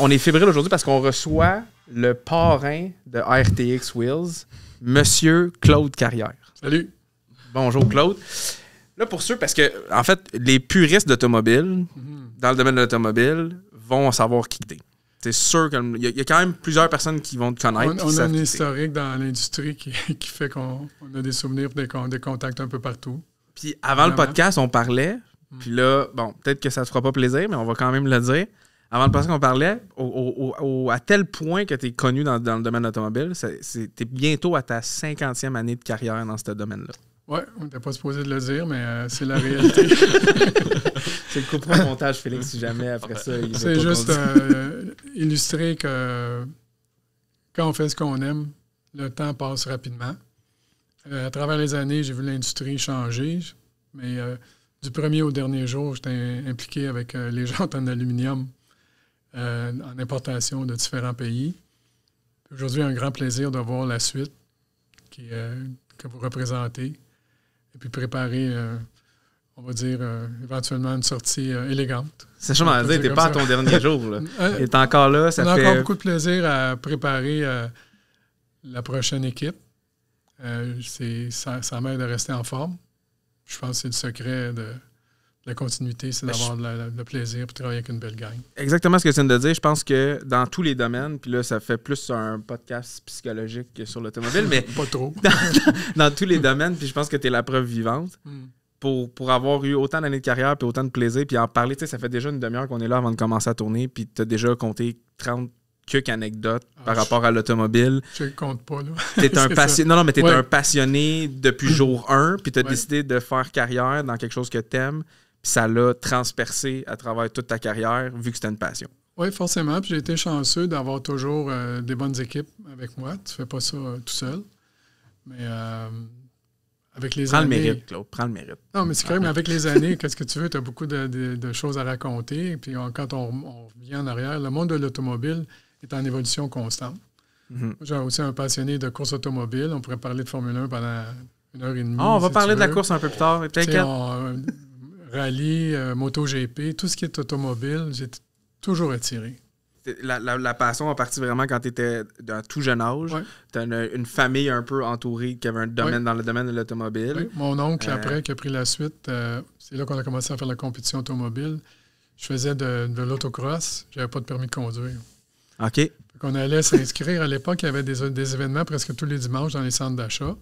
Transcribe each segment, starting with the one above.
on est fébrile aujourd'hui parce qu'on reçoit le parrain de RTX Wheels, Monsieur Claude Carrière. Salut. Bonjour Claude. Là, pour sûr, parce que, en fait, les puristes d'automobile, mhm. dans le domaine de l'automobile, vont savoir qui C'est sûr qu'il y, y, a quand même plusieurs personnes qui vont te connaître. On, a un historique dans l'industrie qui, fait qu'on a des souvenirs, des, des contacts un peu partout. Puis avant le podcast, on parlait. Mm. Puis là, bon, peut-être que ça te fera pas plaisir, mais on va quand même le dire avant de passer qu'on parlait, à tel point que tu es connu dans, le domaine automobile, tu es bientôt à ta 50e année de carrière dans ce domaine-là. Oui, on n'était pas supposé de le dire, mais euh, c'est la réalité. c'est le coup de montage, Félix, si jamais après ça. C'est juste euh, illustrer que quand on fait ce qu'on aime, le temps passe rapidement. Euh, à travers les années, j'ai vu l'industrie changer, mais du premier au dernier jour, j'étais impliqué avec les gens en aluminium euh, en importation de différents pays. Aujourd'hui, un grand plaisir de voir la suite euh, que vous représentez et puis préparer, euh, on va dire, éventuellement une sortie élégante. C'est sûrement à dire, tu pas à ton dernier jour. Là. est encore là. Ça On a encore beaucoup de plaisir à préparer la prochaine équipe. c'est ça, ça m'aide de rester en forme. Je pense que c'est le secret de, la continuité, c'est ben, d'avoir le, plaisir pour travailler avec une belle gang. Exactement ce que tu viens de dire. Je pense que dans tous les domaines, puis là, ça fait plus un podcast psychologique que sur l'automobile, mais. Pas trop. Dans, tous les domaines, puis je pense que tu es la preuve vivante. Hmm. Pour, pour, avoir eu autant d'années de carrière puis autant de plaisir, puis en parler, tu sais, ça fait déjà une demi-heure qu'on est là avant de commencer à tourner, puis tu as déjà compté 30 quelques anecdotes ah, par rapport à l'automobile. Je compte pas, là. un Non, non, mais t'es un passionné depuis jour 1, puis t'as décidé de faire carrière dans quelque chose que t'aimes ça l'a transpercé à travers toute ta carrière, vu que c'était une passion. Oui, forcément. Puis j'ai été chanceux d'avoir toujours euh, des bonnes équipes avec moi. Tu fais pas ça euh, tout seul. Mais euh, avec les années. Prends le mérite, Claude. Prends le mérite. Non, mais c'est correct, mais avec les années, qu'est-ce que tu veux? Tu as beaucoup de, choses à raconter. Puis quand on, on vient en arrière, le monde de l'automobile est en évolution constante. Mhm. J'ai aussi un passionné de course automobile. On pourrait parler de Formule 1 pendant une heure et demie. Ah, on va parler de la course un peu plus tard. peut rallye, euh, MotoGP, tout ce qui est automobile, j'ai toujours attiré. La, passion a parti vraiment quand tu étais d'un tout jeune âge. Tu as une, famille un peu entourée qui avait un domaine dans le domaine de l'automobile. Mon oncle, euh, après, qui a pris la suite, euh, c'est là qu'on a commencé à faire la compétition automobile. Je faisais de, l'autocross, l'autocross, j'avais pas de permis de conduire. OK. On allait s'inscrire. à l'époque, il y avait des, des, événements presque tous les dimanches dans les centres d'achat.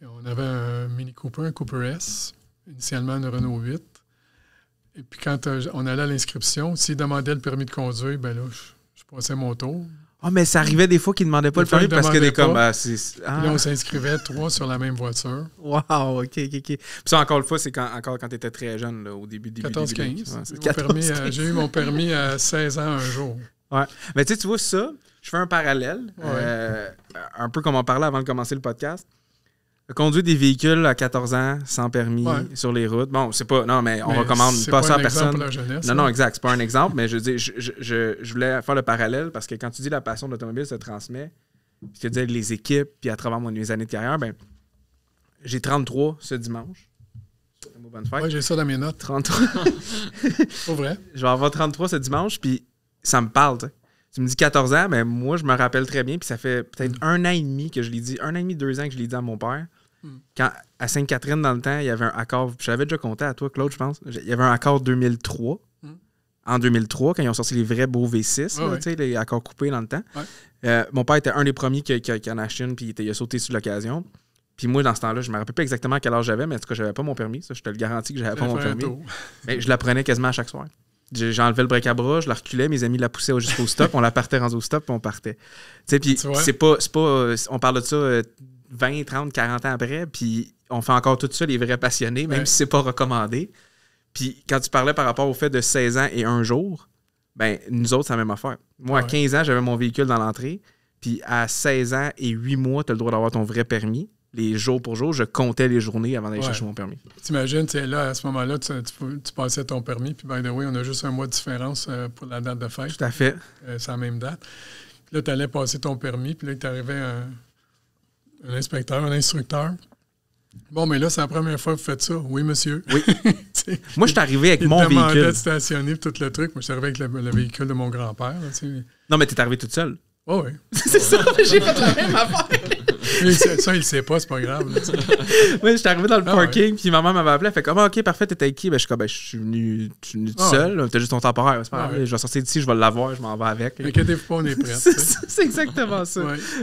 On avait un Mini Cooper, un Cooper S initialement une Renault 8. Et puis quand euh, on allait à l'inscription, s'ils demandaient le permis de conduire, ben là, je, passais mon tour. Ah, mais ça arrivait des fois qu'ils ne demandaient pas le permis parce que des comme. Ah, Là, on ah. s'inscrivait trois sur la même voiture. Wow, OK, OK, OK. Puis ça, encore une fois, c'est quand, encore quand tu étais très jeune, là, au début, début 14-15. Euh, j'ai eu mon permis à euh, 16 ans un jour. Ouais. Mais tu sais, tu vois ça, je fais un parallèle, un peu comme on parlait avant de commencer le podcast. Conduit des véhicules à 14 ans sans permis sur les routes. Bon, c'est pas. Non, mais on recommande pas, ça à personne. non, non, exact. C'est pas un exemple, mais je dis, je, je, voulais faire le parallèle parce que quand tu dis la passion de l'automobile se transmet, puis tu dis les équipes, puis à travers mon, mes années de carrière, ben, j'ai 33 ce dimanche. Ouais, j'ai ça dans mes notes. 33. Pas vrai. Je vais avoir 33 ce dimanche, puis ça me parle, tu sais. Tu me dis 14 ans, mais moi, je me rappelle très bien. Puis ça fait peut-être mm. un an et demi que je l'ai dit, un an et demi, deux ans que je l'ai dit à mon père. Mm. Quand, à Sainte-Catherine, dans le temps, il y avait un accord. Je l'avais déjà compté à toi, Claude, je pense. Il y avait un accord 2003. Mm. En 2003, quand ils ont sorti les vrais beaux V6, les accords coupés dans le temps. Euh, mon père était un des premiers qui, en a acheté puis il, a sauté sur l'occasion. Puis moi, dans ce temps-là, je me rappelle pas exactement à quel âge j'avais, mais en tout cas, j'avais pas mon permis. je te le garantis que j'avais pas mon permis. mais je l'apprenais quasiment à chaque soir. J'enlevais le bric à bras, je la reculais, mes amis la poussaient jusqu'au stop, on la partait en au stop, puis on partait. Tu sais, puis c'est euh, On parle de ça 20, 30, 40 ans après, puis on fait encore tout ça, les vrais passionnés, même si c'est pas recommandé. Puis quand tu parlais par rapport au fait de 16 ans et un jour, ben nous autres, c'est la même affaire. Moi, à 15 ans, j'avais mon véhicule dans l'entrée, puis à 16 ans et 8 mois, tu as le droit d'avoir ton vrai permis les jours pour jour, je comptais les journées avant d'aller chercher mon permis. T'imagines, tu là, à ce moment-là, tu, passais ton permis, puis by the way, on a juste un mois de différence euh, pour la date de fête. Tout à fait. Euh, c'est la même date. là, tu allais passer ton permis, puis là, il arrivais un, inspecteur, un instructeur. Bon, mais là, c'est la première fois que vous faites ça. Oui, monsieur. Oui. Moi, je suis arrivé avec mon véhicule. de stationner tout le truc. Moi, je suis arrivé avec le, véhicule de mon grand-père. Non, mais tu es arrivé toute seule. oui. c'est ça, j'ai fait la même affaire ça, il le sait pas, c'est pas grave. Oui, je suis arrivé dans le ah parking, puis maman m'avait appelé. Elle fait comme, ah, OK, parfait, t'étais avec qui? Ben, je suis comme, ben, je suis venu, tout ah seul. T'as juste ton temporaire. Je vais sortir d'ici, je vais l'avoir, je m'en vais avec. Inquiétez-vous pas, on est prêts. c'est exactement ça.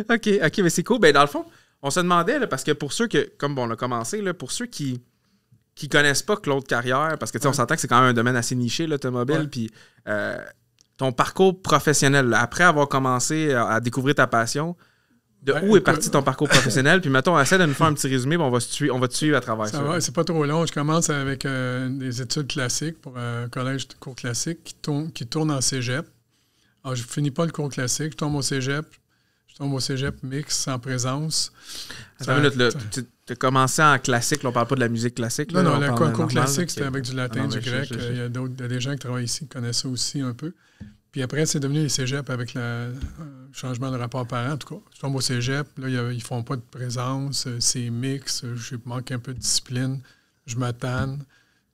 OK, OK, mais c'est cool. Ben, dans le fond, on se demandait, parce que pour ceux que, comme on a commencé, là, pour ceux qui qui connaissent pas que l'autre Carrière, parce que tu sais, on s'entend que c'est quand même un domaine assez niché, l'automobile, puis euh, ton parcours professionnel, après avoir commencé à découvrir ta passion, de où est parti ton parcours professionnel. Puis mettons, essaie de nous faire un petit résumé, on, va te suivre à travers ça. ça. C'est pas trop long. Je commence avec euh, des études classiques pour un euh, collège de cours classique qui tourne, qui tourne en cégep. Alors, je finis pas le cours classique, je tombe au cégep. Je tombe au cégep mix en présence. tu as commencé en classique, on parle pas de la musique classique. non, non, le cours classique, c'était avec du latin, ah du grec. Il y a, des gens qui travaillent ici qui connaissent ça aussi un peu. Puis après, c'est devenu les cégeps avec le euh, changement de rapport parent. En tout cas, je tombe au cégep, là, ils ne font pas de présence, euh, c'est mix, euh, je manque un peu de discipline, je m'attanne.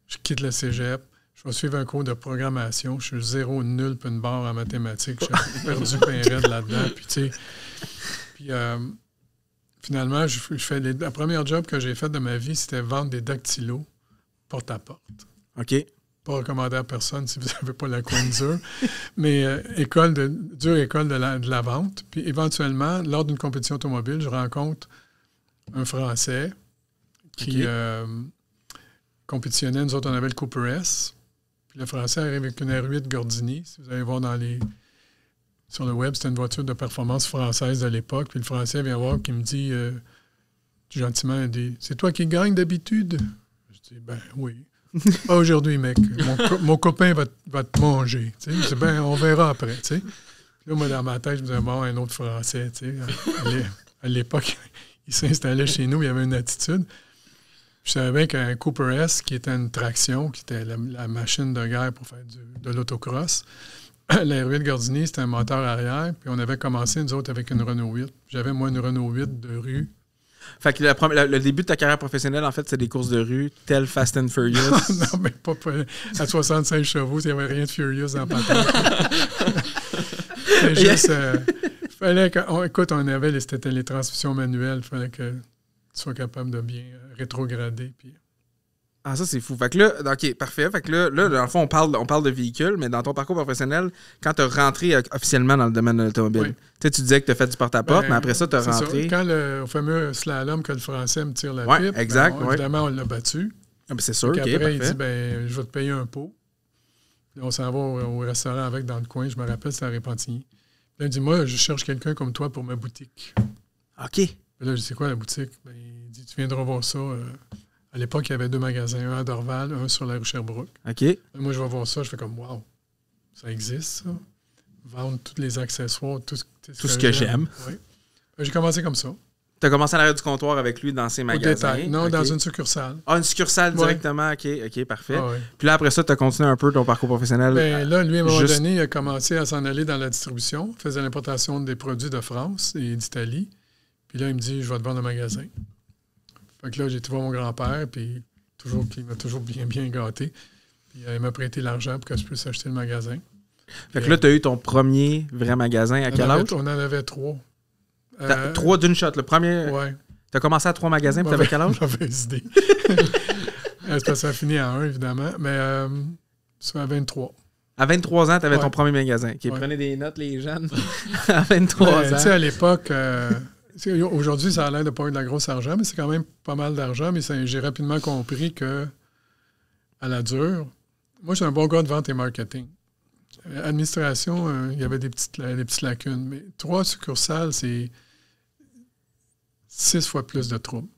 je quitte le cégep, je vais suivre un cours de programmation, je suis zéro, nul, puis une barre en mathématiques, j'ai perdu plein raide là-dedans. Puis, tu sais, puis finalement, je, fais la première job que j'ai fait de ma vie, c'était vendre des dactylos porte à porte. OK pas recommandé à personne si vous n'avez pas la coin mais euh, école de, dure école de la, vente. Puis éventuellement, lors d'une compétition automobile, je rencontre un Français qui euh, compétitionnait. Nous autres, on avait le Cooper S. Puis le Français arrive avec une R8 Gordini. Si vous allez voir dans les, sur le web, c'était une voiture de performance française de l'époque. Puis le Français vient voir qui me dit euh, gentiment, c'est toi qui gagne d'habitude? Je dis, ben oui. Pas aujourd'hui, mec. Mon, copain va, te manger. ben, on verra après. T'sais. Là, moi, dans ma tête, je me disais, bon, un autre Français, À l'époque, il s'installait chez nous, il avait une attitude. Je savais qu'un Cooper S, qui était une traction, qui était la, machine de guerre pour faire de l'autocross, la de Gardini, c'était un moteur arrière, puis on avait commencé, nous autres, avec une Renault 8. J'avais, moi, une Renault 8 de rue fait le début de ta carrière professionnelle, en fait, c'est des courses de rue, tel Fast and Furious. non, mais pas, à 65 chevaux, il n'y avait rien de Furious dans le juste. Euh, fallait que, écoute, on avait les, les transmissions manuelles, fallait que tu sois capable de bien euh, rétrograder. Puis ah, ça, c'est fou. Fait que là, OK, parfait. Fait que là, là dans le fond, on parle, on parle de véhicules, mais dans ton parcours professionnel, quand tu as rentré officiellement dans le domaine de l'automobile, sais, tu disais que tu as fait du porte-à-porte, ben, mais après ça, tu as rentré. Quand le fameux slalom que le Français me tire la ouais, pipe, exact, ben, on, évidemment, on l'a battu. Ah, ben, c'est sûr. ok. après, il dit ben, Je vais te payer un pot. on s'en va au, restaurant avec dans le coin. Je me rappelle, c'est à Répentigny. là, il dit Moi, je cherche quelqu'un comme toi pour ma boutique. OK. là, je dis C'est quoi la boutique Il dit Tu viendras voir ça. Euh, à l'époque, il y avait deux magasins, un à Dorval, un sur la rue Sherbrooke. OK. moi, je vais voir ça, je fais comme, wow, ça existe, ça. Vendre tous les accessoires, tout ce, que j'aime. Oui. Ben, j'ai commencé comme ça. Tu as commencé à l'arrière du comptoir avec lui dans ses magasins. Non, dans une succursale. Ah, une succursale directement. OK, OK, parfait. Ah, Puis là, après ça, tu as continué un peu ton parcours professionnel. Ben, euh, là, lui, à un moment donné, il a commencé à s'en aller dans la distribution, faisait l'importation des produits de France et d'Italie. Puis là, il me dit Je vais te vendre un magasin. Fait que là, j'ai trouvé mon grand-père, puis toujours, m'a toujours bien, bien gâté. Puis euh, il m'a prêté l'argent pour que je puisse acheter le magasin. Fait que là, tu as eu ton premier vrai magasin à quel âge? On en avait trois. Euh, trois d'une shot, le premier. Ouais. Tu as commencé à trois magasins, puis t'avais quel âge? Mauvaise idée. C'est parce que ça fini à un, évidemment. Mais c'est euh, à 23. À 23 ans, tu avais ton premier magasin. Qui prenait des notes, les jeunes. à 23 ans. Ben, tu sais, à l'époque, Aujourd'hui, ça a l'air de pas être de la grosse argent, mais c'est quand même pas mal d'argent. Mais j'ai rapidement compris que, à la dure, moi, j'ai un bon gars de vente et marketing. administration, euh, il y avait des petites, lacunes. Mais trois succursales, c'est six fois plus de troubles.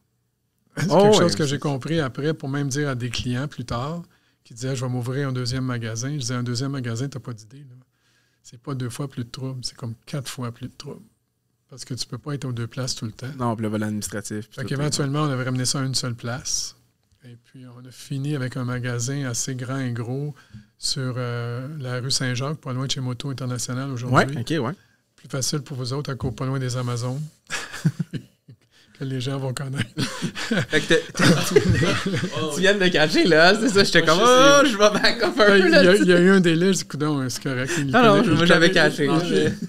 C'est oh quelque chose que j'ai compris après pour même dire à des clients plus tard qui disaient Je vais m'ouvrir un deuxième magasin. Je disais Un deuxième magasin, tu n'as pas d'idée. C'est pas deux fois plus de troubles, c'est comme quatre fois plus de troubles. Parce que tu ne peux pas être aux deux places tout le temps. Non, puis le vol administratif. Fait éventuellement, on avait ramené ça à une seule place. Et puis, on a fini avec un magasin assez grand et gros sur euh, la rue Saint-Jacques, pas loin de chez Moto International aujourd'hui. Oui, OK, oui. Plus facile pour vous autres, à pas loin des Amazones. les gens vont connaître. tu viens de me cacher, là. C'est ça, j'étais comme, oh, je vais back un ben, peu. Il y, a eu un délai, coup, hein, c'est correct. Non, non, moi, j'avais caché.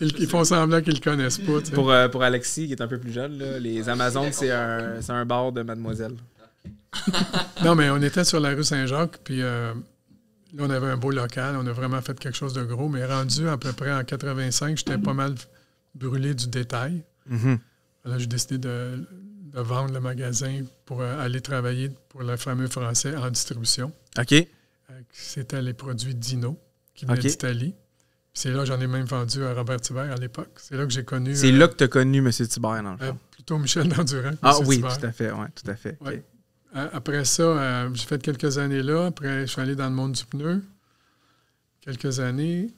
Ils, font semblant qu'ils le connaissent pas. Euh, pour, Alexis, qui est un peu plus jeune, les ah, Amazons, c'est un, bar de Mademoiselle. non, mais on était sur la rue Saint-Jacques, puis euh, là, on avait un beau local. On a vraiment fait quelque chose de gros, mais rendu à peu près en 85, j'étais pas mal brûlé du détail. Mm-hmm. Là, j'ai décidé de, vendre le magasin pour euh, aller travailler pour le fameux français en distribution. OK. Euh, c'était les produits Dino qui venaient d'Italie. C'est là que j'en ai même vendu à Robert Thibert à l'époque. C'est là que j'ai connu. C'est euh, là que tu as connu M. Thibert, dans le Plutôt Michel Dandurand. Ah oui, tout à fait. Ouais, tout à fait. Après ça, j'ai fait quelques années là. Après, je suis allé dans le monde du pneu. Quelques années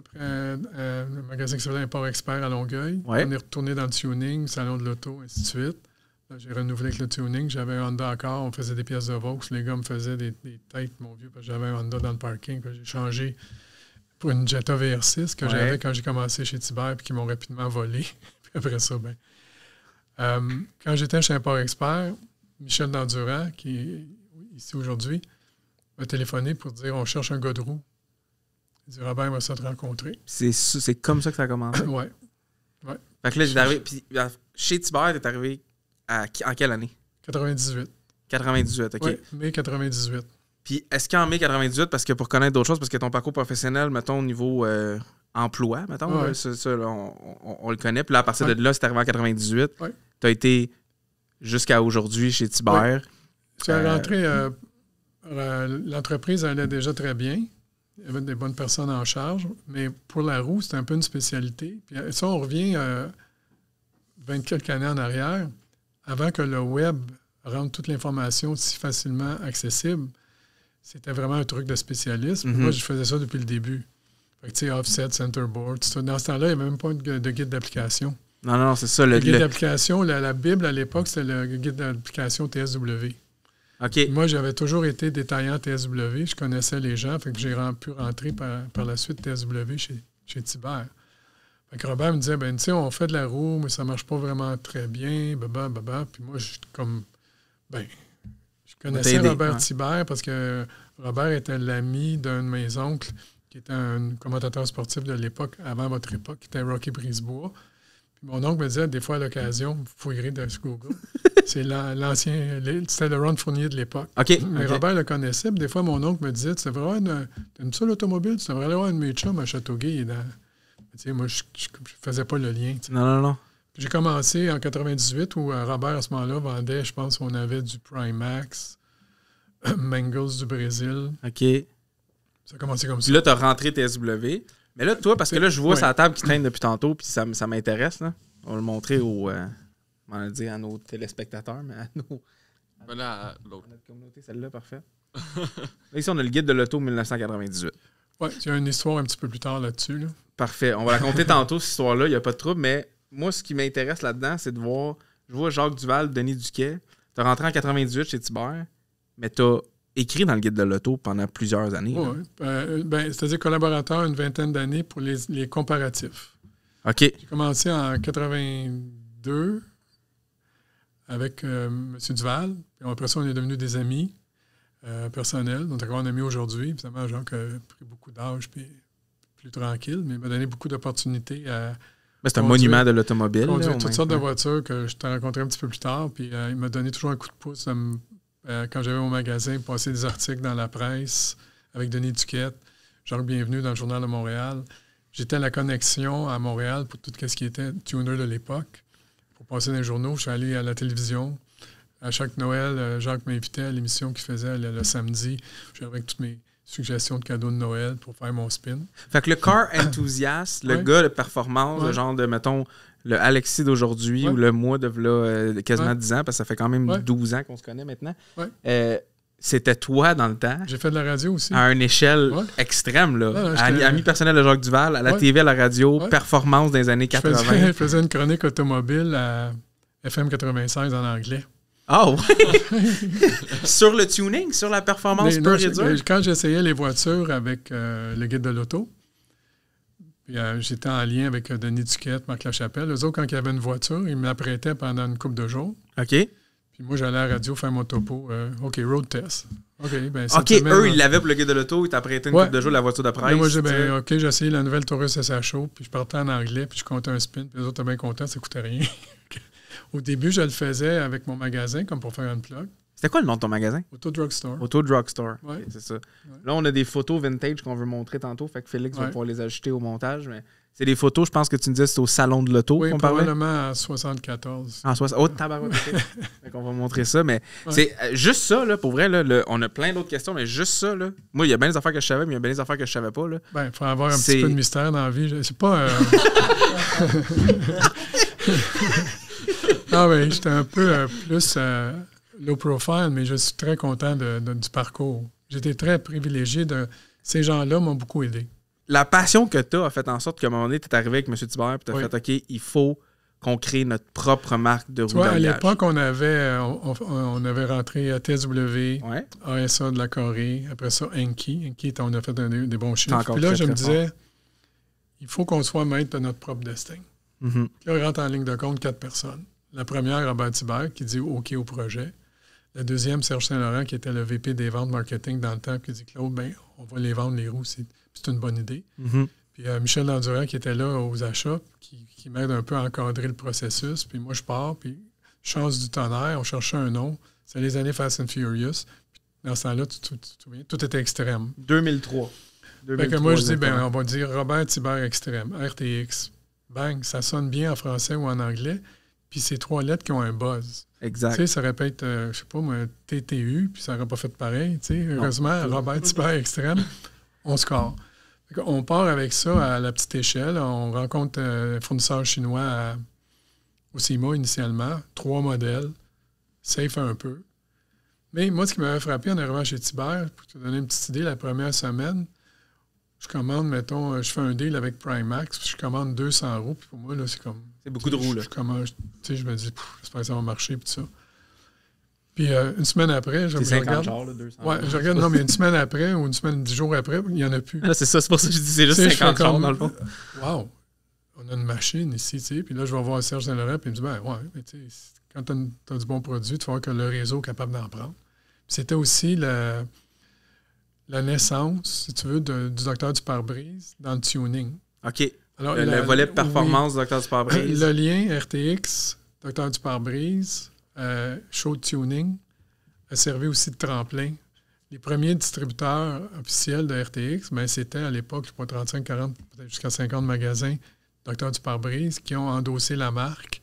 après euh, le magasin qui s'appelait Import Expert à Longueuil. On est retourné dans le tuning, le salon de l'auto, ainsi de suite. J'ai renouvelé avec le tuning. J'avais un Honda encore. On faisait des pièces de Vaux. Les gars me faisaient des, têtes, mon vieux, parce que j'avais un Honda dans le parking. Que J'ai changé pour une Jetta VR6 que j'avais quand j'ai commencé chez Tiber puis qui m'ont rapidement volé. après ça, ben. Euh, quand j'étais chez Import Expert, Michel Dandurand, qui est ici aujourd'hui, m'a téléphoné pour dire on cherche un gars de roue. Il dit Robert va se rencontrer. C'est comme ça que ça a commencé. ouais. ouais. Fait que là, arrivé. Puis euh, chez Tibert, t'es arrivé en quelle année 98. 98, ok. mai 98. Puis est-ce qu'en mai 98, parce que pour connaître d'autres choses, parce que ton parcours professionnel, mettons, au niveau euh, emploi, mettons, on, le connaît. Puis là, à partir de là, c'est arrivé en 98. Tu as été jusqu'à aujourd'hui chez Tibert. Tu es euh, rentré, l'entreprise allait déjà très bien il y avait des bonnes personnes en charge. Mais pour la roue, c'était un peu une spécialité. Puis euh, ça, on revient euh, quelques années en arrière, avant que le web rende toute l'information si facilement accessible. C'était vraiment un truc de spécialiste. Mhm. Moi, je faisais ça depuis le début. Fait tu sais, offset, centerboard, tout ça. Dans ce temps-là, il n'y avait même pas de guide d'application. Non, non, c'est ça. Le, guide d'application, la, Bible à l'époque, c'était le guide d'application TSW. Moi, j'avais toujours été détaillant TSW. Je connaissais les gens. Fait que j'ai pu rentrer par, la suite TSW chez, chez Robert me disait, ben tu sais, on fait de la roue, mais ça marche pas vraiment très bien, baba, Puis moi, je comme, ben, je connaissais Robert hein? parce que Robert était l'ami d'un de mes oncles qui était un commentateur sportif de l'époque, avant votre époque, qui était Rocky Brisebois mon oncle me disait, des fois à l'occasion, vous fouillerez dans ce Google. C'est l'ancien, c'était le Ron Fournier de l'époque. Robert le connaissait. des fois, mon oncle me disait, tu vraiment avoir une, seule automobile, tu devrais aller voir une à Châteauguay. Tu sais, moi, je ne faisais pas le lien. Non, non, non. J'ai commencé en 98 où euh, Robert, à ce moment-là, vendait, je pense qu'on avait du Primax, Mangles du Brésil. OK. Ça a commencé comme ça. Puis là, tu as rentré TSW. Mais là, toi, parce que là, je vois sa table qui traîne depuis tantôt, puis ça, m'intéresse. Là. On va le montrer aux, comment euh, dire à nos téléspectateurs, mais à nos. Voilà, l'autre. notre communauté, celle-là, parfait. là, ici, on a le guide de l'auto 1998. Ouais, tu as une histoire un petit peu plus tard là-dessus. Là. Parfait. On va raconter tantôt, cette histoire-là. Il n'y a pas de trouble, mais moi, ce qui m'intéresse là-dedans, c'est de voir. Je vois Jacques Duval, Denis Duquet. Tu rentré en 98 chez Tibert, mais tu as écrit dans le guide de l'auto pendant plusieurs années. Oui, euh, ben, c'est-à-dire collaborateur une vingtaine d'années pour les, les comparatifs. OK. J'ai commencé en 82 avec euh, Monsieur M. Duval. Puis après ça, on est devenus des amis euh, personnels. Donc, encore un ami aujourd'hui. Évidemment, qui a pris beaucoup d'âge puis plus tranquille, mais il m'a donné beaucoup d'opportunités à. c'est un monument de l'automobile. On toutes sortes de voitures que je t'ai rencontré un petit peu plus tard. Puis il m'a donné toujours un coup de pouce euh, quand j'avais mon magasin, passer des articles dans la presse avec Denis Duquette, Jacques bienvenue dans le Journal de Montréal. J'étais à la connexion à Montréal pour tout ce qui était tuner de l'époque. Pour passer dans les journaux, je suis allé à la télévision. À chaque Noël, euh, Jacques m'invitait à l'émission qu'il faisait le, samedi. J'avais avec toutes mes suggestions de cadeaux de Noël pour faire mon spin. Fait que le car enthousiaste, le gars de performance, le genre de, mettons, le Alexis d'aujourd'hui ou le moi de là, euh, quasiment 10 ans, parce que ça fait quand même 12 ans qu'on se connaît maintenant. Euh, c'était toi dans le temps. J'ai fait de la radio aussi. À une échelle extrême, là. ami, personnel de Jacques Duval, à la TV, à la radio, performance des années 80. Je faisais, une chronique automobile à FM 96 en anglais. oh, sur le tuning, sur la performance mais, réduite? Quand j'essayais les voitures avec euh, le guide de l'auto, j'étais en lien avec euh, Denis Duquette, Marc Lachapelle. Eux autres, quand il y avait une voiture, ils me l'apprêtaient pendant une couple de jours. OK. Puis moi, j'allais à la radio faire mon topo. Euh, OK, road test. OK, ben, eux, ils euh, l'avaient plugué de l'auto, ils t'apprêtaient une couple de jours la voiture de presse. moi, j'ai ben, OK, j'ai essayé la nouvelle Taurus SHO, puis je partais en anglais, puis je comptais un spin, puis les autres étaient bien contents, ça coûtait rien. Au début, je le faisais avec mon magasin, comme pour faire une plug. C'était quoi le nom de ton magasin? Auto Drugstore. Auto Drugstore. Ouais. C'est ça. Là, on a des photos vintage qu'on veut montrer tantôt. Fait que Félix va pouvoir les ajouter au montage. Mais c'est des photos, je pense que tu me disais, c'est au salon de l'auto qu'on parlait. probablement en 74. En 74. Oh, tabaroté. fait qu'on va montrer ça. Mais c'est euh, juste ça, là, pour vrai. Là, on a plein d'autres questions, mais juste ça. Là. Moi, il y a bien des affaires que je savais, mais il y a bien des affaires que je savais pas. Là. Ben, il faut avoir un petit peu de mystère dans la vie. C'est pas. Euh, ah oui, ben, j'étais un peu euh, plus low profile, mais je suis très content de, du parcours. J'étais très privilégié de. Ces gens-là m'ont beaucoup aidé. La passion que tu as a fait en sorte qu'à un moment donné, tu es arrivé avec M. Tibert, et tu as fait OK, il faut qu'on crée notre propre marque de roue À l'époque, on avait, on, avait rentré à TSW, ASA de la Corée, après ça, Enki. Enki, on a fait des bons chiffres. Puis là, je me disais, il faut qu'on soit maître de notre propre destin. Mm on rentre en ligne de compte quatre personnes. La première, Robert Tibert, qui dit OK au projet. Le deuxième, Serge Saint-Laurent, qui était le VP des ventes marketing dans le temps, qui dit Claude, ben, on va les vendre les roues, c'est une bonne idée. Mm-hmm. Puis euh, Michel Landurand, qui était là aux achats, qui, qui m'aide un peu à encadrer le processus. Puis moi, je pars, puis chance du tonnerre, on cherchait un nom. C'est les années Fast and Furious. dans ce temps-là, tout était extrême. 2003. moi, je dis, ben, on va dire Robert Tiber Extrême, RTX. Bang, ça sonne bien en français ou en anglais puis c'est trois lettres qui ont un buzz. Exact. Tu sais, ça répète, euh, je sais pas moi, TTU, puis ça n'aurait pas fait pareil. Tu sais, heureusement, Robert Tiber Extrême, on score. On part avec ça à la petite échelle. On rencontre euh, un fournisseur chinois au CIMA initialement, trois modèles, safe un peu. Mais moi, ce qui m'avait frappé en arrivant chez Tiber, pour te donner une petite idée, la première semaine, je commande, mettons, euh, je fais un deal avec Primax, puis je commande 200 euros, puis pour moi, là, c'est comme. C'est beaucoup de roues, là. Je, commande, sais, je me dis, j'espère que ça va marcher, puis tout ça. Puis euh, une semaine après, je, je regarde. Genre, là, 200 ouais, je regarde, non, mais une semaine après ou une semaine, 10 jours après, il n'y en a plus. Ah, c'est ça, c'est pour ça que je dis, c'est juste 50 jours, dans le fond. Euh, wow, on a une machine ici, tu sais. Puis là, je vais voir Serge Saint-Laurent, puis il me dit, ben ouais, mais tu sais, quand tu as, du bon produit, tu vas voir que le réseau est capable d'en prendre. c'était aussi la la naissance, si tu veux, du docteur du pare-brise dans le tuning. OK. Alors, le, volet performance du docteur du pare-brise. Le lien RTX, docteur du pare-brise, euh, show tuning, a servi aussi de tremplin. Les premiers distributeurs officiels de RTX, ben, c'était à l'époque, je 35, 40, peut-être jusqu'à 50 magasins, docteur du pare-brise, qui ont endossé la marque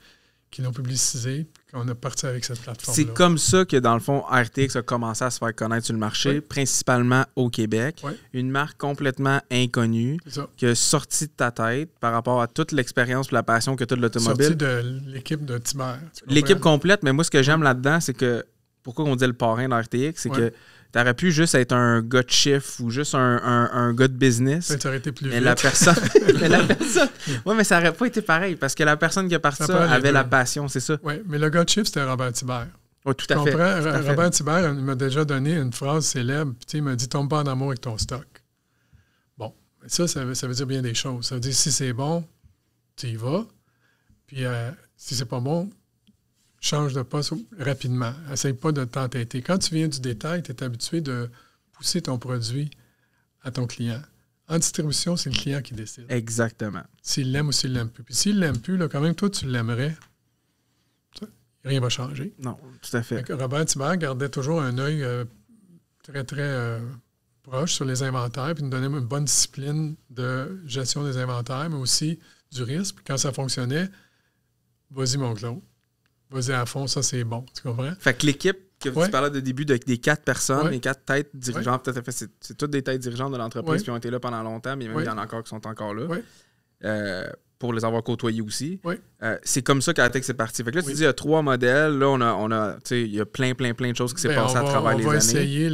qui l'ont publicisé, qu'on a parti avec cette plateforme. C'est comme ça que, dans le fond, RTX a commencé à se faire connaître sur le marché, principalement au Québec. Une marque complètement inconnue qui est sortie de ta tête par rapport à toute l'expérience et la passion que tu as de l'automobile. de l'équipe de L'équipe complète, mais moi, ce que j'aime là-dedans, c'est que pourquoi on dit le parrain de RTX, c'est que ça aurait pu juste être un gars de chiffre ou juste un, un, un gars de business. Ça aurait été plus mais La personne, mais la personne. Oui, mais ça n'aurait pas été pareil parce que la personne qui a parti ça, avait la passion, c'est ça. Oui, mais le gars de chiffre, c'était Robert Tiber. Oh, tout à fait. Robert Tiber, il m'a déjà donné une phrase célèbre. Il m'a dit Tombe pas en amour avec ton stock. Bon, ça, ça veut, ça veut dire bien des choses. Ça veut dire si c'est bon, tu y vas. Puis euh, si c'est pas bon, change de poste rapidement. Essaye pas de t'entêter. Quand tu viens du détail, tu es habitué de pousser ton produit à ton client. En distribution, c'est le client qui décide. Exactement. S'il l'aime ou s'il l'aime plus. Puis s'il l'aime plus, là, quand même, toi, tu l'aimerais, rien va changer. Non, tout à fait. Robert vas gardait toujours un œil euh, très, très euh, proche sur les inventaires, puis nous donnait une bonne discipline de gestion des inventaires, mais aussi du risque. quand ça fonctionnait, vas-y, mon clone vas-y à fond, ça c'est bon. Tu comprends? Fait que l'équipe que tu parlais de début de, des quatre personnes, les quatre têtes dirigeantes, c'est, toutes des têtes dirigeantes de l'entreprise qui ont été là pendant longtemps, mais il y en a encore qui sont encore là. Euh, pour les avoir côtoyés aussi. Euh, c'est comme ça qu'Atex est parti. Fait que là, tu dis, il y a trois modèles. Là, on a, on a il y a plein, plein, plein de choses qui s'est ben, passé à travers les années. On va essayer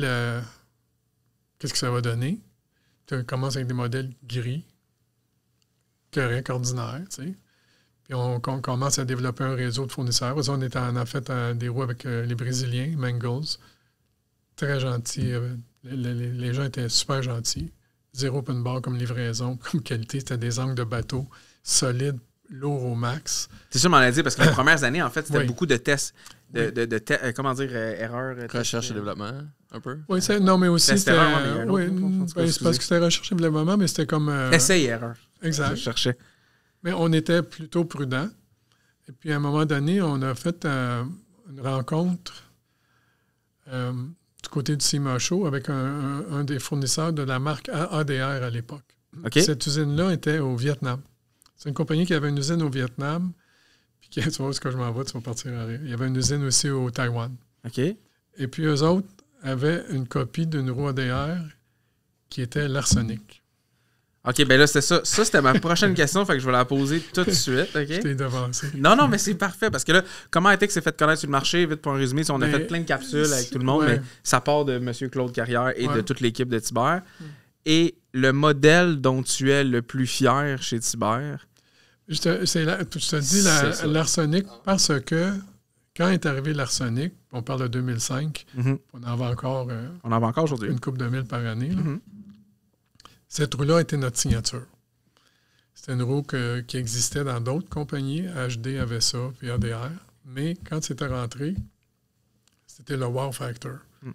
qu'est-ce que ça va donner. Tu commences avec des modèles gris, rien ordinaire, tu sais. Puis on, commence à développer un réseau de fournisseurs. on, est en, a fait des roues avec euh, les Brésiliens, Mangles. Très gentils. Euh, les, gens étaient super gentils. Zéro open bar comme livraison, comme qualité. C'était des angles de bateau solides, lourds au max. C'est ça, m'en a dit, parce que les premières années, en fait, c'était beaucoup de tests. De, euh, comment dire, erreurs. Recherche et développement, un peu. Oui, non, mais aussi. C'était ben, C'est parce que c'était recherche et développement, mais c'était comme. Essai erreur. Exact. Je mais on était plutôt prudent. Et puis, à un moment donné, on a fait une rencontre euh, du côté du CIMACHO avec un, des fournisseurs de la marque AADR à l'époque. Cette usine-là était au Vietnam. C'est une compagnie qui avait une usine au Vietnam. Puis, tu vois ce que je m'en vais, tu vas partir à rire. Il y avait une usine aussi au Taïwan. Et puis, eux autres avaient une copie d'une roue ADR qui était l'arsenic. OK, ben là, c'est ça. Ça, c'était ma prochaine question, fait que je vais la poser tout de suite, OK? Je t'ai Non, non, mais c'est parfait, parce que là, comment a que c'est fait connaître sur le marché, vite pour un résumé, on a fait plein de capsules avec tout le monde, mais ça part de M. Claude Carrière et de toute l'équipe de Tiber. Mm. Et le modèle dont tu es le plus fier chez Tiber? Je te, dis l'arsenic parce que quand est arrivé l'arsenic, on parle de 2005, mm-hmm. on en avait encore, euh, en encore aujourd'hui. une coupe de mille par année, mm-hmm. Cette roue-là était notre signature. C'était une roue qui existait dans d'autres compagnies. HD avait ça, puis ADR. Mais quand c'était rentré, c'était le wow factor. Hmm.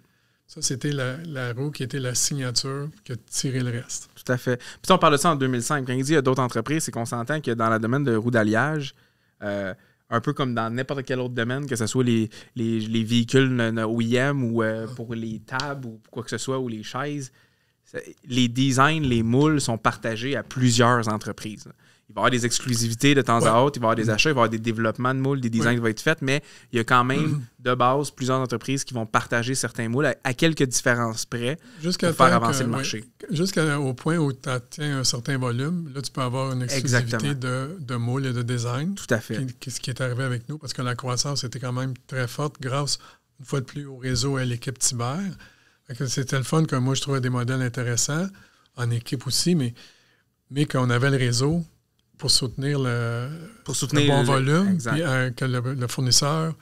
Ça, c'était la, roue qui était la signature qui a tiré le reste. Tout à fait. Puis on parle de ça en 2005. Quand il dit à d'autres entreprises, c'est qu'on s'entend que dans le domaine de roues d'alliage, euh, un peu comme dans n'importe quel autre domaine, que ce soit les, les, véhicules OEM ou euh, ah. pour les tables ou quoi que ce soit, ou les chaises, les designs, les moules sont partagés à plusieurs entreprises. Il va y avoir des exclusivités de temps à autre, il va y avoir des mm. achats, il va y avoir des développements de moules, des designs qui vont être faits, mais il y a quand même, mm. de base, plusieurs entreprises qui vont partager certains moules à, quelques différences près pour faire avancer le marché. Jusqu'au point où tu atteins un certain volume, là, tu peux avoir une exclusivité de, moules et de design. Tout à fait. ce qui est arrivé avec nous, parce que la croissance était quand même très forte grâce, une fois de plus, au réseau et à l'équipe Tiber. C'était le fun que moi, je trouvais des modèles intéressants, en équipe aussi, mais, mais qu'on avait le réseau pour soutenir le, soutenir bon volume, et euh, que le, fournisseur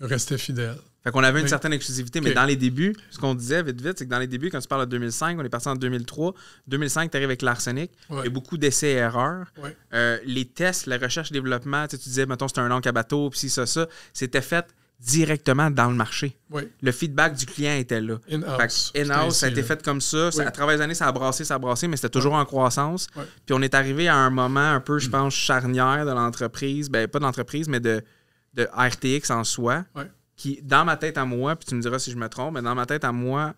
restait fidèle. Fait qu'on avait une certaine exclusivité, mais dans les débuts, ce qu'on disait vite vite, c'est que dans les débuts, quand tu parles de 2005, on est parti en 2003. 2005, tu arrives avec l'arsenic. et beaucoup d'essais et erreurs. Euh, les tests, la recherche, développement, tu disais, mettons, c'était un long à puis ça, ça, c'était fait directement dans le marché. Le feedback du client était là. In-house. ça a été fait comme ça. À travers les années, ça a brassé, ça a brassé, mais c'était toujours en croissance. Puis on est arrivé à un moment un peu, je mm. pense, charnière de l'entreprise. Ben, pas de l'entreprise, mais de, de RTX en soi. Qui, dans ma tête à moi, puis tu me diras si je me trompe, mais dans ma tête à moi,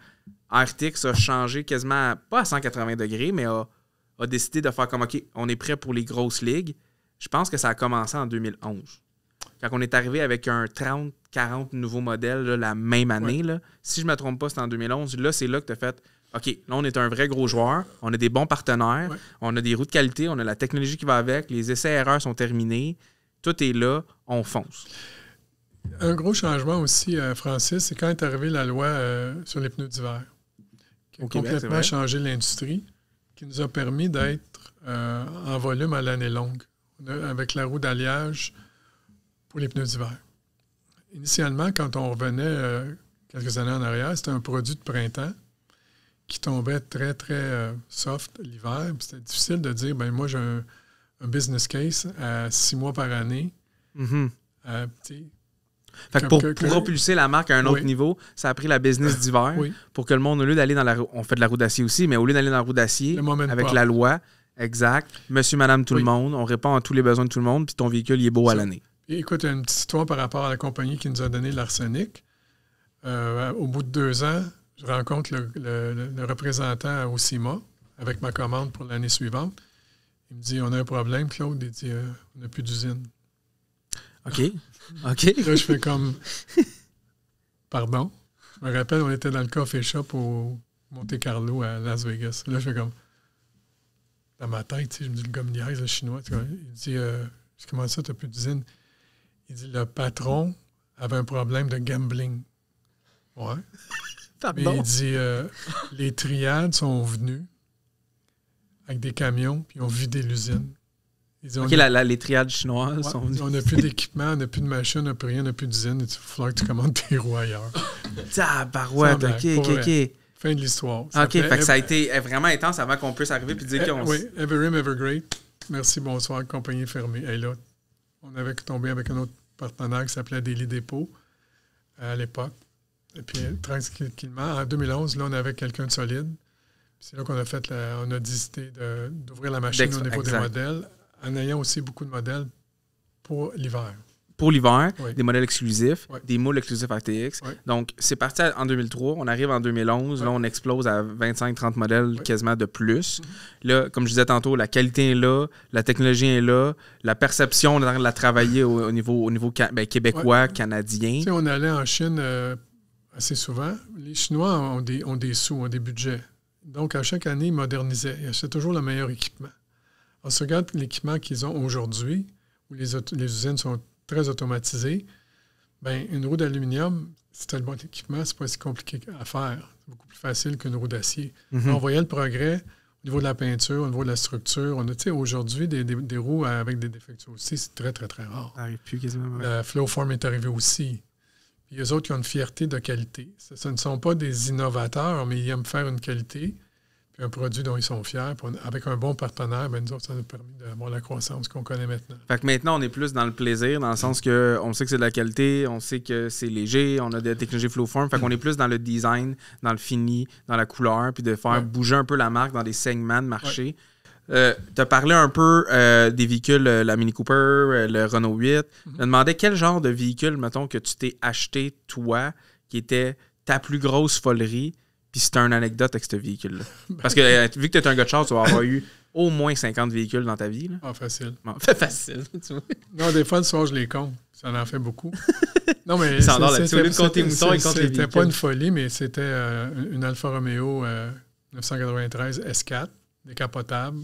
RTX a changé quasiment, pas à 180 degrés, mais a décidé de faire comme, OK, on est prêt pour les grosses ligues. Je pense que ça a commencé en 2011 quand on est arrivé avec un 30, 40 nouveaux modèles la même année, si je ne me trompe pas, c'est en 2011, là, c'est là que tu as fait OK, là, on est un vrai gros joueur, on a des bons partenaires, on a des routes de qualité, on a la technologie qui va avec, les essais-erreurs sont terminés, tout est là, on fonce. Un gros changement aussi, euh, Francis, c'est quand est arrivée la loi euh, sur les pneus d'hiver, qui a complètement changé l'industrie, qui nous a permis d'être euh, en volume à l'année longue. avec la roue d'alliage, pour les pneus d'hiver. Initialement, quand on revenait euh, quelques années en arrière, c'était un produit de printemps qui tombait très, très euh, soft l'hiver. C'était difficile de dire, ben moi, j'ai un, business case à six mois par année. pour, propulser la marque à un autre niveau, ça a pris la business d'hiver pour que le monde, au lieu d'aller dans la on fait de la roue d'acier aussi, mais au lieu d'aller dans la roue d'acier avec la loi, exact, monsieur, madame, tout le monde, on répond à tous les besoins de tout le monde, puis ton véhicule, il est beau à l'année. Écoute, une petite histoire par rapport à la compagnie qui nous a donné l'arsenic. Euh, au bout de deux ans, je rencontre le, représentant au CIMA avec ma commande pour l'année suivante. Il me dit On a un problème, Claude. Il dit euh, On n'a plus d'usine. OK. OK. Là, je fais comme Pardon. Je me rappelle, on était dans le café shop au Monte-Carlo à Las Vegas. Là, je fais comme Dans ma tête, je me dis Le gomme le chinois. Il me dit Je euh, ça, tu n'as plus d'usine. Il dit le patron avait un problème de gambling. Ouais. Mais il dit euh, les triades sont venues avec des camions puis ils ont vidé l'usine. Ils les triades chinoises sont venues. On n'a plus d'équipement, on n'a plus de machine, on n'a plus rien, on n'a plus d'usine. Il faut falloir que tu commandes tes roues ailleurs. Tabarouette, ok, ok, ok. Fin de l'histoire. OK, ça a été euh, vraiment intense avant qu'on puisse arriver puis dire eh, qu'on... Oui, Everim, Evergreat. Merci, bonsoir, compagnie fermée. Hey, là, on avait tombé avec un autre partenaire qui s'appelait Daily Dépôt à l'époque. Et puis, mm-hmm. tranquillement, en 2011, là, on avait quelqu'un de solide. C'est là qu'on a fait, on a décidé d'ouvrir la machine au niveau des modèles, en ayant aussi beaucoup de modèles pour l'hiver pour l'hiver, des modèles exclusifs, des moules exclusifs ATX. Donc, c'est parti en 2003. On arrive en 2011. Là, on explose à 25-30 modèles quasiment de plus. Mhm. Là, comme je disais tantôt, la qualité est là, la technologie est là, la perception, on est en train de la travailler au, niveau, au niveau ben, québécois, canadien. sais, on allait en Chine euh, assez souvent. Les Chinois ont des, ont des sous, ont des budgets. Donc, à chaque année, ils modernisaient. Ils achetaient toujours le meilleur équipement. On se regarde l'équipement qu'ils ont aujourd'hui, où les, les usines sont très automatisé, ben, une roue d'aluminium, si tu as le bon équipement, c'est pas si compliqué à faire. C'est beaucoup plus facile qu'une roue d'acier. Mhm. On voyait le progrès au niveau de la peinture, au niveau de la structure. On a, aujourd'hui, des, des, roues avec des défectueux aussi, c'est très, très, très rare. plus quasiment, La Flowform est arrivée aussi. Puis les autres qui ont une fierté de qualité. ce, ne sont pas des innovateurs, mais ils aiment faire une qualité un produit dont ils sont fiers. avec un bon partenaire, ben, nous autres, ça nous a permis d'avoir la croissance qu'on connaît maintenant. Fait que maintenant, on est plus dans le plaisir, dans le sens que on sait que c'est de la qualité, on sait que c'est léger, on a des technologies flowform. Fait qu'on est plus dans le design, dans le fini, dans la couleur, puis de faire bouger un peu la marque dans des segments de marché. Euh, tu as parlé un peu euh, des véhicules, euh, la Mini Cooper, le Renault 8. Mm-hmm. me demandais quel genre de véhicule, mettons, que tu t'es acheté, toi, qui était ta plus grosse folerie, puis c'était une anecdote avec ce véhicule-là. Ben. Parce que euh, vu que tu es un gars de tu vas avoir eu au moins 50 véhicules dans ta vie. Ah, facile. facile, Non, des fois, le soir, je les compte. Ça en fait beaucoup. Non, mais. C'était pas une folie, mais c'était euh, une Alfa Romeo 993 euh, S4, décapotable,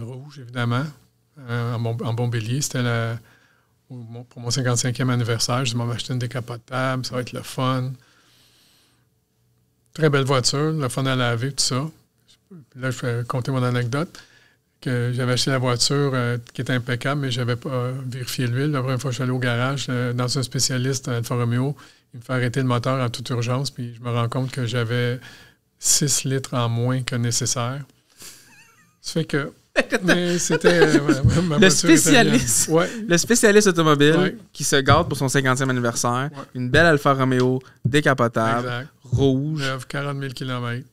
rouge, évidemment, en, bon, C'était Pour mon 55e anniversaire, je m'en acheter une décapotable, ça va être le fun. Très belle voiture, la fun à laver, tout ça. Là, je vais compter mon anecdote. que J'avais acheté la voiture euh, qui était impeccable, mais je n'avais pas euh, vérifié l'huile. La première fois je suis allé au garage, euh, dans un spécialiste Alfa Romeo, il me fait arrêter le moteur en toute urgence, puis je me rends compte que j'avais 6 litres en moins que nécessaire. Ça fait que mais c'était le spécialiste. Le spécialiste automobile qui se garde pour son 50e anniversaire. Une belle Alfa Romeo décapotable, exact rouge. 40 000 km.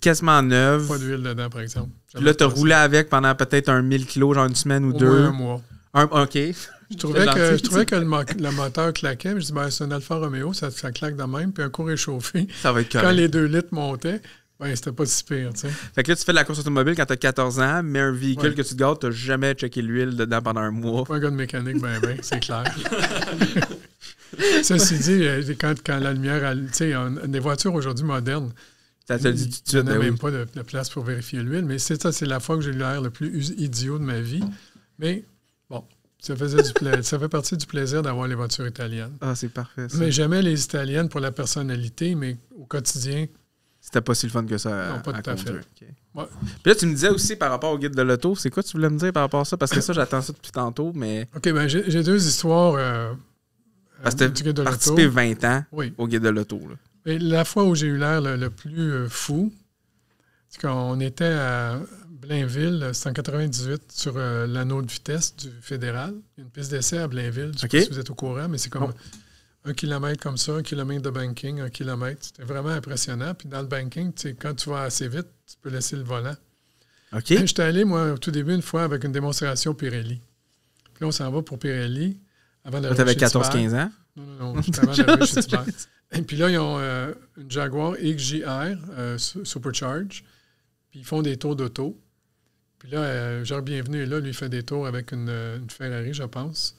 quasiment neuf. Pas d'huile dedans, par exemple. Là, là, as roulé avec pendant peut-être un 1000 kg, genre une semaine ou Au deux. Moins un mois. OK. Je trouvais que, le, moteur claquait. Mais je dis, ben, c'est un Alfa Romeo, ça, claque de même. Puis un cours réchauffé. Ça va être Quand les deux litres montaient, ben, c'était pas si pire, Fait que là, tu fais de la course automobile quand tu as 14 ans, mais un véhicule que tu gardes, tu n'as jamais checké l'huile dedans pendant un mois. Pas un gars de mécanique, ben, ben, c'est clair. Ceci dit, euh, quand, la lumière, tu sais, des voitures aujourd'hui modernes, tu n'as ben même pas de, place pour vérifier l'huile, mais c'est ça, c'est la fois que j'ai eu l'air le plus idiot de ma vie. Mais bon, ça, faisait du ça fait partie du plaisir d'avoir les voitures italiennes. Ah, c'est parfait. Mais jamais les italiennes pour la personnalité, mais au quotidien. C'était pas si le fun que ça. Non, pas tout à fait. Puis là, tu me disais aussi par rapport au guide de l'auto, c'est quoi tu voulais me dire par rapport à ça? Parce que ça, j'attends ça depuis tantôt, mais. OK, ben j'ai deux histoires. Euh, parce que 20 ans au guide de l'auto. La fois où j'ai eu l'air le, plus euh, fou, c'est qu'on était à Blainville, 198, sur euh, l'anneau de vitesse du fédéral. Une piste d'essai à Blainville. Je sais si vous êtes au courant, mais c'est comme oh. un kilomètre comme ça, un kilomètre de banking, un kilomètre. C'était vraiment impressionnant. Puis dans le banking, quand tu vas assez vite, tu peux laisser le volant. OK. J'étais allé, moi, au tout début, une fois avec une démonstration Pirelli. Puis là, on s'en va pour Pirelli. Avant la 14-15 ans? Non, non, non. avant Et puis là, ils ont euh, une Jaguar XJR euh, Supercharged. Supercharge. Puis ils font des tours d'auto. Puis là, euh, genre bienvenue, là, lui fait des tours avec une, Ferrari, je pense.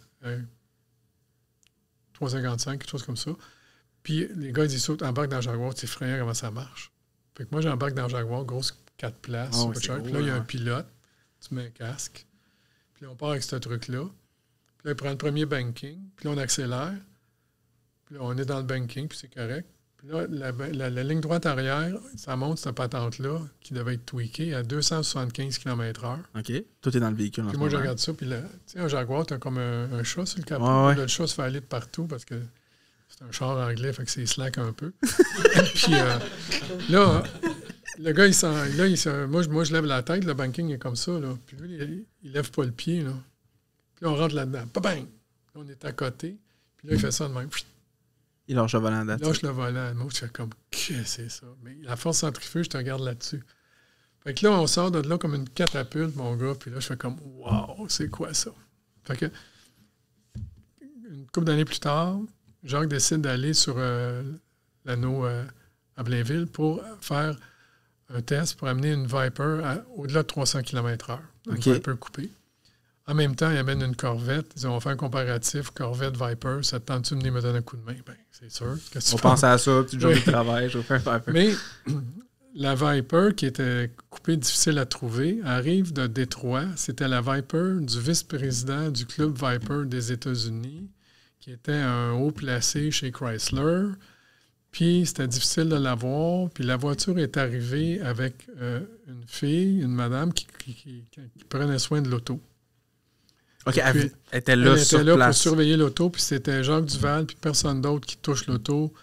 355, quelque chose comme ça. Puis les gars, ils sautent, embarques dans Jaguar, tu frère comment ça marche. Fait que moi, j'embarque dans Jaguar, grosse 4 places, ah Puis là, il y a un hein. pilote, tu mets un casque. Puis on part avec ce truc-là. Puis là, il prend le premier banking, puis là, on accélère. Puis là, on est dans le banking, puis c'est correct. Puis là, la, ligne droite arrière, ça monte cette patente-là qui devait être tweakée à 275 km/h. OK. Tout est dans le véhicule. Puis moi, je regarde ça, puis là, tu sais, un Jaguar, tu as comme un, chat sur le capot. le chat se fait aller de partout parce que c'est un char anglais, fait que c'est slack un peu. puis euh, là, le gars, il s'en. Là, il moi, je, moi, je lève la tête, le banking est comme ça, là. Puis lui, il, il lève pas le pied, là. Puis on rentre là-dedans. Bang! On est à côté. Puis là, il fait ça de même. Il lâche le volant là Il lâche le volant. Moi, je fais comme, qu'est-ce que c'est ça? Mais la force centrifuge, je te regarde là-dessus. Fait que là, on sort de là comme une catapulte, mon gars. Puis là, je fais comme, wow, c'est quoi ça? Fait que, une couple d'années plus tard, Jacques décide d'aller sur euh, l'anneau euh, à Blainville pour faire un test pour amener une Viper au-delà de 300 km/h. Une un Viper coupée. En même temps, ils amènent une Corvette. Ils ont fait un comparatif Corvette Viper. Ça te tente-tu de me donner un coup de main? Ben, c'est sûr. On pense à ça, Tu jour de travail, je vais faire un Viper. Mais la Viper, qui était coupée difficile à trouver, arrive de Détroit. C'était la Viper du vice-président du club Viper des États-Unis, qui était un haut placé chez Chrysler. Puis c'était difficile de l'avoir. Puis la voiture est arrivée avec euh, une fille, une madame qui prenait soin de l'auto. OK, elle, était là pour surveiller l'auto, puis c'était Jacques Duval, puis personne d'autre qui touche l'auto,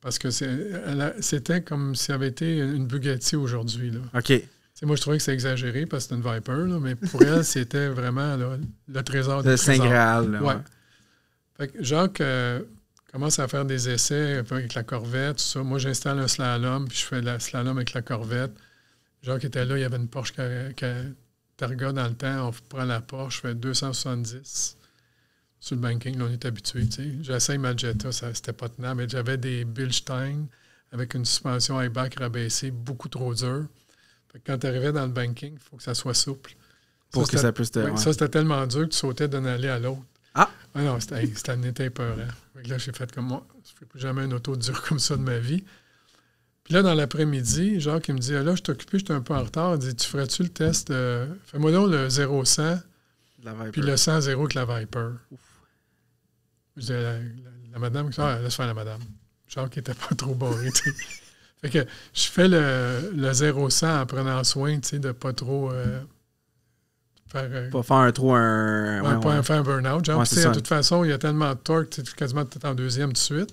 parce que c'était comme si elle avait été une Bugatti aujourd'hui. OK. C'est moi, je trouvais que c'est exagéré parce que c'est une Viper, mais pour elle, c'était vraiment le trésor de Saint Graal. ouais. Jacques euh, commence à faire des essais avec la Corvette, tout ça. Moi, j'installe un slalom, puis je fais le slalom avec la Corvette. Jacques était là, il y avait une Porsche qui regardes dans le temps, on prend la Porsche, je fais 270 sur le banking, là, on est habitué. J'essaye ma Jetta, c'était pas tenable, mais j'avais des Bilstein avec une suspension high-back rabaissée, beaucoup trop dure. quand tu arrivais dans le banking, il faut que ça soit souple. Pour que ça puisse te. Ben, ça, c'était tellement dur que tu sautais d'un aller à l'autre. Ah! ah non, c'était un épeurant. Là, j'ai fait comme moi, je ne fais plus jamais une auto dure comme ça de ma vie. Puis là, dans l'après-midi, Jacques, il me dit ah, Là, je suis occupé, je suis un peu en retard. Il dit Tu ferais-tu le test Fais-moi donc le 0-100, puis le 100-0 avec la Viper. Je dis, la, madame, laisse faire la madame. Jacques n'était pas trop bon. fait que je fais le, le 0-100 en prenant soin de pas trop. Euh, faire, pas faire trop un. pas faire un burn-out. de toute façon, il y a tellement de torque, tu es quasiment en deuxième de suite.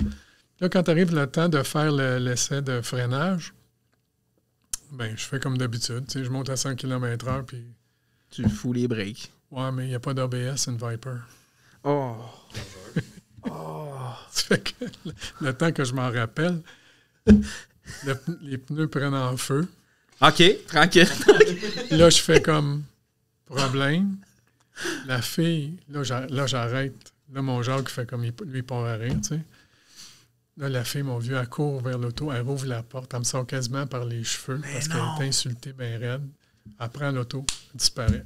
Là, quand arrive le temps de faire l'essai de freinage, ben, je fais comme d'habitude. Je monte à 100 km/h. Puis... Tu fous les briques. Ouais, mais il n'y a pas d'ABS, une Viper. Oh! oh! que le, temps que je m'en rappelle, les pneus prennent en feu. OK, tranquille. là, je fais comme problème. La fille, là, j'arrête. Là, mon qui fait comme il, lui, il part à rire, tu sais. Là, la fille, mon vieux, elle court vers l'auto, elle rouvre la porte, elle me sent quasiment par les cheveux parce qu'elle est insultée bien raide. Elle prend l'auto, elle disparaît.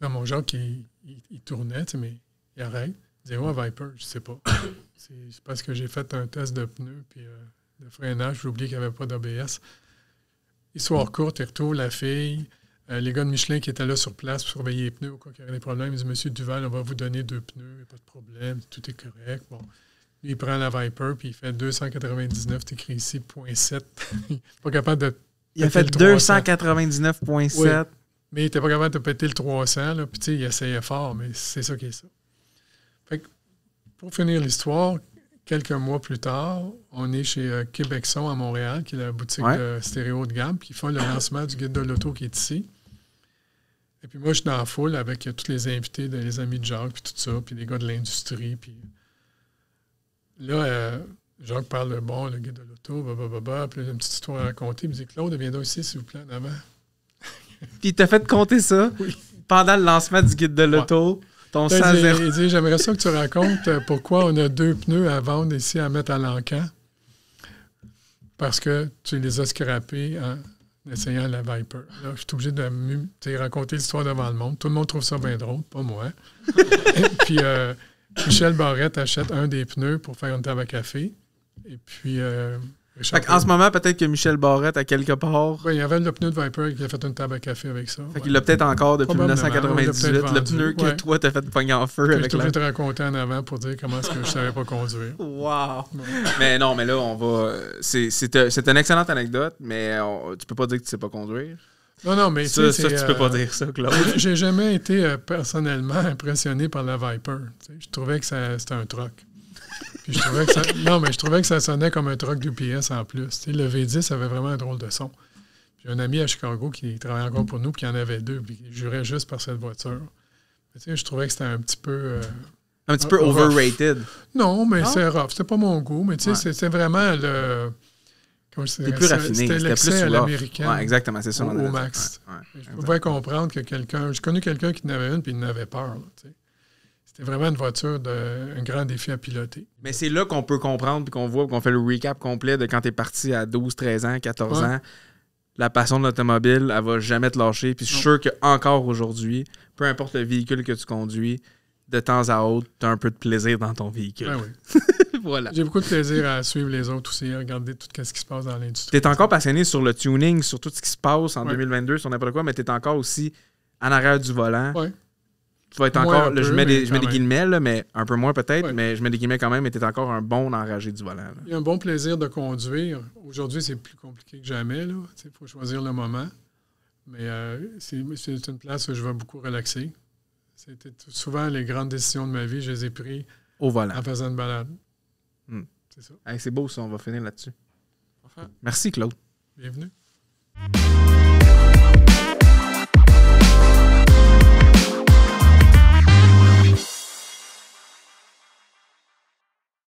Là, mon genre il, tournait, mais il arrête. Il disait, ouais, oh, Viper, je sais pas. C'est parce que j'ai fait un test de pneus puis euh, de freinage. J'ai oublié qu'il n'y avait pas d'ABS. Histoire courte, il retrouve la fille. Euh, les gars de Michelin qui étaient là sur place pour surveiller les pneus ou quoi, il y avait des problèmes, ils disent Monsieur Duval, on va vous donner deux pneus, pas de problème, tout est correct. Bon il prend la Viper, puis il fait 299, écris ici, il n'est pas capable de. Il a fait 299,7. mais il n'était pas capable de péter le 300, là, puis tu sais, il essayait fort, mais c'est ça qui est ça. pour finir l'histoire, quelques mois plus tard, on est chez euh, Québecson à Montréal, qui est la boutique de stéréo de gamme, qui fait le lancement du guide de l'auto qui est ici. Et puis moi, je suis dans la foule avec euh, tous les invités, de, les amis de Jacques, puis tout ça, puis les gars de l'industrie, puis là, euh, Jacques parle de bon, le guide de l'auto, blablabla. Bah, puis j'ai une petite histoire à raconter. Il me dit Claude, viens donc ici, s'il vous plaît, en avant. Puis il t'a fait compter ça pendant le lancement du guide de l'auto. Ton là, il, il dit J'aimerais ça que tu racontes euh, pourquoi on a deux pneus à vendre ici à mettre à l'encan. Parce que tu les as scrappés en essayant la Viper. Là, je suis obligé de raconter l'histoire devant le monde. Tout le monde trouve ça bien drôle, pas moi. puis. Euh, Michel Barrette achète un des pneus pour faire une table à café. Et puis. Euh, en ce moment, peut-être que Michel Barrette, a quelque part. il y avait le pneu de Viper qui a fait une table à café avec ça. Il l'a peut-être encore depuis 1998, le pneu que toi, t'as fait pogner en feu. avec avec je la... te raconter en avant pour dire comment est-ce que je savais pas conduire. Wow! Mais non, mais là, on va. Euh, c'est une excellente anecdote, mais tu tu peux pas dire que tu sais pas conduire. Non, non, mais ça tu peux pas euh, dire ça, Claude. J'ai jamais été euh, personnellement impressionné par la Viper. Je trouvais que c'était un truc. non, mais je trouvais que ça sonnait comme un du d'UPS en plus. le V10 avait vraiment un drôle de son. J'ai un ami à Chicago qui travaillait encore pour nous, puis il en avait deux, puis il jurait juste par cette voiture. je trouvais que c'était un petit peu. Euh, un petit peu overrated. Non, mais c'est rough. C'était pas mon goût, mais tu sais, vraiment le. C'était plus raffiné. C'était plus à l'américain. exactement, c'est ça. Au, au max. je pouvais comprendre que quelqu'un... J'ai connu quelqu'un qui n'avait avait une puis il n'avait avait peur. c'était vraiment une voiture d'un grand défi à piloter. Mais c'est là qu'on peut comprendre puis qu'on voit qu'on fait le recap complet de quand tu es parti à 12, 13 ans, 14 ans. La passion de l'automobile, elle va jamais te lâcher. Puis je suis sûr qu'encore aujourd'hui, peu importe le véhicule que tu conduis, de temps à autre, tu as un peu de plaisir dans ton véhicule. Ben oui. J'ai beaucoup de plaisir à suivre les autres aussi, à regarder tout ce qui se passe dans l'industrie. Tu es encore passionné sur le tuning, sur tout ce qui se passe en 2022, sur n'importe quoi, mais tu es encore aussi en arrière du volant. Oui. Tu vas être encore, je mets, des, guillemets, mais un peu moins peut-être, mais je mets des guillemets quand même, mais tu es encore un bon enragé du volant. Il y a un bon plaisir de conduire. Aujourd'hui, c'est plus compliqué que jamais. Il faut choisir le moment. Mais euh, c'est une place où je vais beaucoup relaxer. C'était souvent les grandes décisions de ma vie, je les ai prises au volant. en faisant une balade. C'est ça. c'est beau ça, on va finir là-dessus. Merci Claude. Bienvenue.